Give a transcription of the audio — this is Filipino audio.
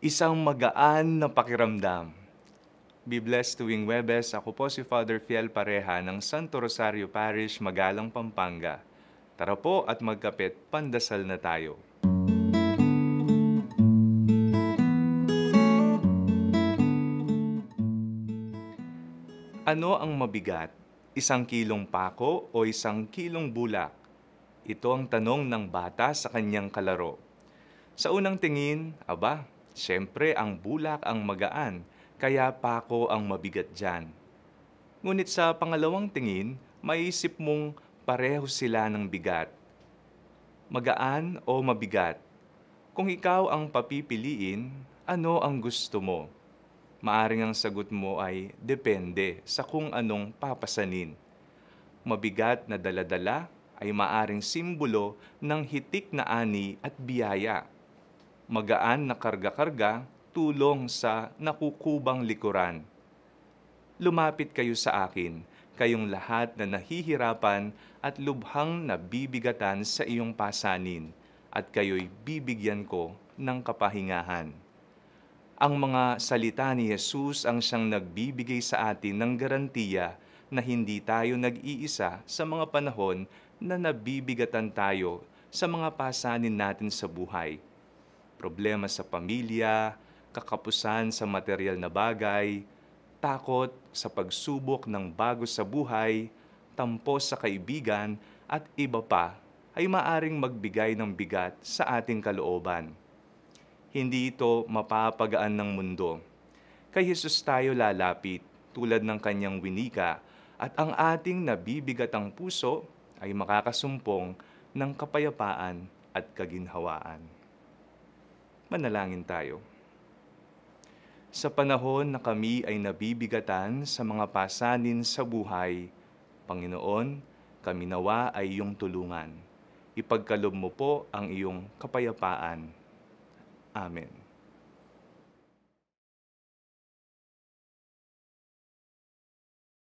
isang magaan na pakiramdam. Be blessed tuwing Webes. Ako po si Father Fiel Pareha ng Santo Rosario Parish, Magalang, Pampanga. Tara po at magkapit, pandasal na tayo. Ano ang mabigat? Isang kilong pako o isang kilong bulak? Ito ang tanong ng bata sa kanyang kalaro. Sa unang tingin, aba, Siyempre, ang bulak ang magaan, kaya pako ang mabigat dyan. Ngunit sa pangalawang tingin, maisip mong pareho sila ng bigat. Magaan o mabigat? Kung ikaw ang papipiliin, ano ang gusto mo? Maaring ang sagot mo ay depende sa kung anong papasanin. Mabigat na daladala ay maaring simbolo ng hitik na ani at biyaya magaan na karga-karga tulong sa nakukubang likuran. Lumapit kayo sa akin, kayong lahat na nahihirapan at lubhang nabibigatan sa iyong pasanin, at kayo'y bibigyan ko ng kapahingahan. Ang mga salita ni Yesus ang siyang nagbibigay sa atin ng garantiya na hindi tayo nag-iisa sa mga panahon na nabibigatan tayo sa mga pasanin natin sa buhay – problema sa pamilya, kakapusan sa material na bagay, takot sa pagsubok ng bago sa buhay, tampo sa kaibigan at iba pa ay maaring magbigay ng bigat sa ating kalooban. Hindi ito mapapagaan ng mundo. Kay Jesus tayo lalapit tulad ng kanyang winika at ang ating nabibigatang puso ay makakasumpong ng kapayapaan at kaginhawaan manalangin tayo. Sa panahon na kami ay nabibigatan sa mga pasanin sa buhay, Panginoon, kami nawa ay iyong tulungan. Ipagkalob mo po ang iyong kapayapaan. Amen.